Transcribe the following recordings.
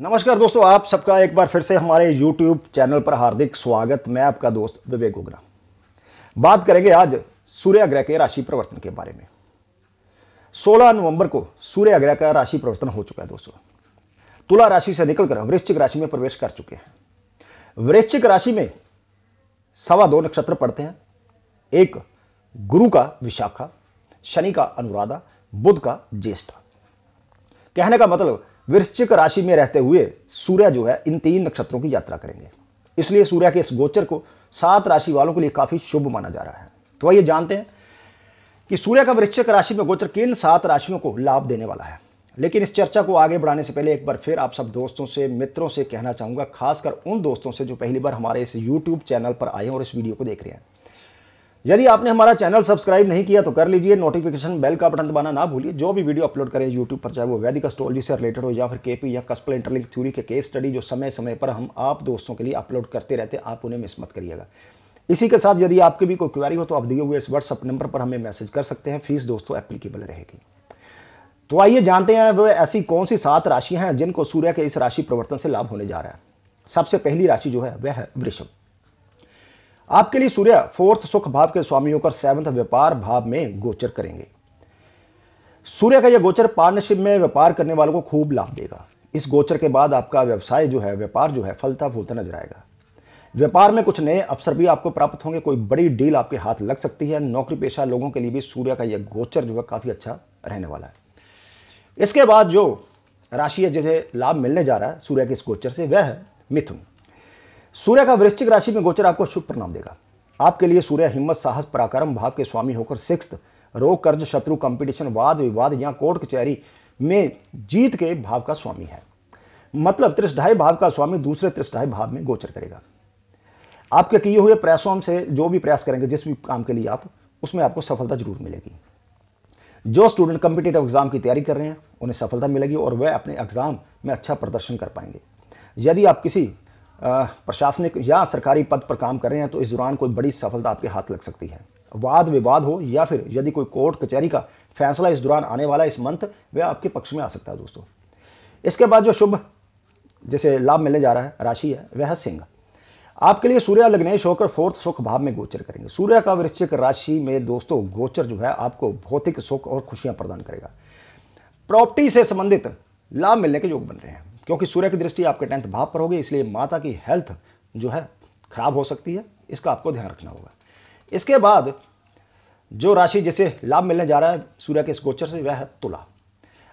नमस्कार दोस्तों आप सबका एक बार फिर से हमारे YouTube चैनल पर हार्दिक स्वागत मैं आपका दोस्त विवेक उगरा बात करेंगे आज सूर्याग्रह के राशि परिवर्तन के बारे में 16 नवंबर को सूर्याग्रह का राशि प्रवर्तन हो चुका है दोस्तों तुला राशि से निकलकर वृश्चिक राशि में प्रवेश कर चुके हैं वृश्चिक राशि में सवा दो नक्षत्र पड़ते हैं एक गुरु का विशाखा शनि का अनुराधा बुद्ध का ज्येष्ठा कहने का मतलब वृश्चिक राशि में रहते हुए सूर्य जो है इन तीन नक्षत्रों की यात्रा करेंगे इसलिए सूर्य के इस गोचर को सात राशि वालों के लिए काफी शुभ माना जा रहा है तो आइए जानते हैं कि सूर्य का वृश्चिक राशि में गोचर किन सात राशियों को लाभ देने वाला है लेकिन इस चर्चा को आगे बढ़ाने से पहले एक बार फिर आप सब दोस्तों से मित्रों से कहना चाहूंगा खासकर उन दोस्तों से जो पहली बार हमारे इस यूट्यूब चैनल पर आए हैं और इस वीडियो को देख रहे हैं यदि आपने हमारा चैनल सब्सक्राइब नहीं किया तो कर लीजिए नोटिफिकेशन बेल का बटन दबाना ना भूलिए जो भी वीडियो अपलोड करें यूट्यूब पर चाहे वो वैदिक एस्ट्रोलॉजी से रिलेटेड हो या फिर केपी या कस्पल इंटरलिंक थ्योरी के केस स्टडी जो समय समय पर हम आप दोस्तों के लिए अपलोड करते रहते हैं आप उन्हें मिस मत करिएगा इसी के साथ यदि आपकी भी कोई क्वारी हो तो आप दिए हुए इस व्हाट्सअप नंबर पर हमें मैसेज कर सकते हैं फीस दोस्तों एप्लीकेबल रहेगी तो आइए जानते हैं वह ऐसी कौन सी सात राशियां हैं जिनको सूर्य के इस राशि प्रवर्तन से लाभ होने जा रहा है सबसे पहली राशि जो है वह है वृषभ आपके लिए सूर्य फोर्थ सुख भाव के स्वामी होकर सेवंथ व्यापार भाव में गोचर करेंगे सूर्य का यह गोचर पार्टनरशिप में व्यापार करने वालों को खूब लाभ देगा इस गोचर के बाद आपका व्यवसाय जो है व्यापार जो है फलता फूलता नजर आएगा व्यापार में कुछ नए अवसर भी आपको प्राप्त होंगे कोई बड़ी डील आपके हाथ लग सकती है नौकरी पेशा लोगों के लिए भी सूर्य का यह गोचर जो है काफ़ी अच्छा रहने वाला है इसके बाद जो राशि है जिसे लाभ मिलने जा रहा है सूर्य के इस गोचर से वह है मिथुन सूर्य का वृश्चिक राशि में गोचर आपको शुभ परिणाम देगा आपके लिए सूर्य हिम्मत साहस पराक्रम भाव के स्वामी होकर सिक्स रोग कर्ज शत्रु कंपटीशन वाद विवाद या कोर्ट कचहरी में जीत के भाव का स्वामी है मतलब त्रिष्ठाई भाव का स्वामी दूसरे त्रिष्ठाई भाव में गोचर करेगा आपके किए हुए प्रयासों से जो भी प्रयास करेंगे जिस भी काम के लिए आप उसमें आपको सफलता जरूर मिलेगी जो स्टूडेंट कंपिटेटिव एग्जाम की तैयारी कर रहे हैं उन्हें सफलता मिलेगी और वह अपने एग्जाम में अच्छा प्रदर्शन कर पाएंगे यदि आप किसी प्रशासनिक या सरकारी पद पर काम कर रहे हैं तो इस दौरान कोई बड़ी सफलता आपके हाथ लग सकती है वाद विवाद हो या फिर यदि कोई कोर्ट कचहरी का फैसला इस दौरान आने वाला इस मंथ वह आपके पक्ष में आ सकता है दोस्तों इसके बाद जो शुभ जैसे लाभ मिलने जा रहा है राशि है वह सिंह आपके लिए सूर्य लग्नेश होकर फोर्थ सुख भाव में गोचर करेंगे सूर्य का वृश्चिक राशि में दोस्तों गोचर जो है आपको भौतिक सुख और खुशियां प्रदान करेगा प्रॉपर्टी से संबंधित लाभ मिलने के योग बन रहे हैं क्योंकि सूर्य की दृष्टि आपके टेंथ भाव पर होगी इसलिए माता की हेल्थ जो है खराब हो सकती है इसका आपको ध्यान रखना होगा इसके बाद जो राशि जिसे लाभ मिलने जा रहा है सूर्य के इस गोचर से वह है तुला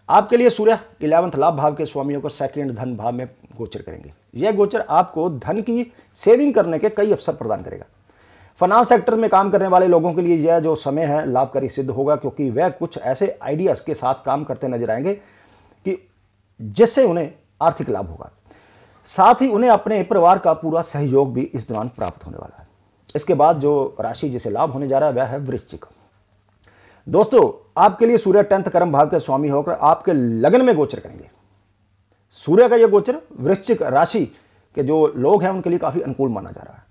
आपके लिए सूर्य इलेवंथ लाभ भाव के स्वामियों को सेकेंड धन भाव में गोचर करेंगे यह गोचर आपको धन की सेविंग करने के कई अवसर प्रदान करेगा फाइनेंस सेक्टर में काम करने वाले लोगों के लिए यह जो समय है लाभकारी सिद्ध होगा क्योंकि वह कुछ ऐसे आइडियाज़ के साथ काम करते नजर आएंगे कि जिससे उन्हें आर्थिक लाभ होगा साथ ही उन्हें अपने परिवार का पूरा सहयोग भी इस दौरान प्राप्त होने वाला है इसके बाद जो राशि जिसे लाभ होने जा रहा है वह है वृश्चिक दोस्तों आपके लिए सूर्य टेंथ कर्म भाग के स्वामी होकर आपके लगन में गोचर करेंगे सूर्य का यह गोचर वृश्चिक राशि के जो लोग हैं उनके लिए काफी अनुकूल माना जा रहा है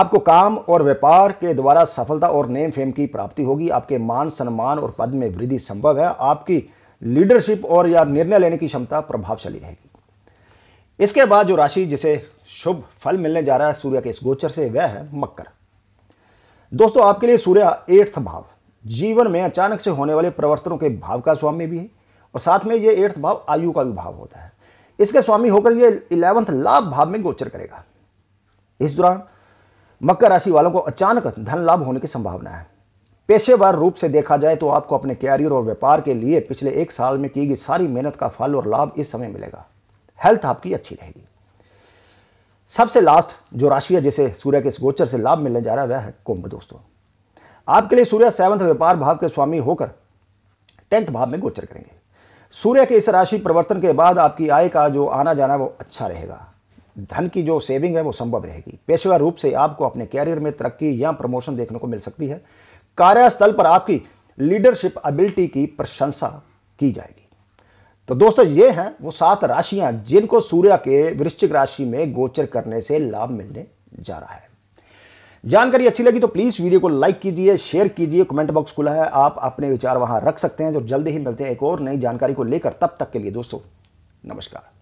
आपको काम और व्यापार के द्वारा सफलता और नेम फेम की प्राप्ति होगी आपके मान सम्मान और पद में वृद्धि संभव है आपकी लीडरशिप और या निर्णय लेने की क्षमता प्रभावशाली रहेगी इसके बाद जो राशि जिसे शुभ फल मिलने जा रहा है सूर्य के इस गोचर से वह है मकर दोस्तों आपके लिए सूर्य एट्थ भाव जीवन में अचानक से होने वाले प्रवर्तनों के भाव का स्वामी भी है और साथ में ये एट्थ भाव आयु का भी भाव होता है इसके स्वामी होकर ये इलेवंथ लाभ भाव में गोचर करेगा इस दौरान मकर राशि वालों को अचानक धन लाभ होने की संभावना है पेशेवर रूप से देखा जाए तो आपको अपने कैरियर और व्यापार के लिए पिछले एक साल में की गई सारी मेहनत का फल और लाभ इस समय मिलेगा हेल्थ आपकी अच्छी रहेगी सबसे लास्ट जो राशि है जिसे सूर्य के इस गोचर से लाभ मिलने जा रहा है वह है कुंभ दोस्तों आपके लिए सूर्य सेवंथ व्यापार भाव के स्वामी होकर टेंथ भाव में गोचर करेंगे सूर्य के इस राशि परिवर्तन के बाद आपकी आय का जो आना जाना वो अच्छा रहेगा धन की जो सेविंग है वो संभव रहेगी पेशेवर रूप से आपको अपने कैरियर में तरक्की या प्रमोशन देखने को मिल सकती है कार्यस्थल पर आपकी लीडरशिप एबिलिटी की प्रशंसा की जाएगी तो दोस्तों ये हैं वो सात राशियां जिनको सूर्य के वृश्चिक राशि में गोचर करने से लाभ मिलने जा रहा है जानकारी अच्छी लगी तो प्लीज़ वीडियो को लाइक कीजिए शेयर कीजिए कमेंट बॉक्स खुला है आप अपने विचार वहां रख सकते हैं जो तो जल्दी ही मिलते हैं एक और नई जानकारी को लेकर तब तक के लिए दोस्तों नमस्कार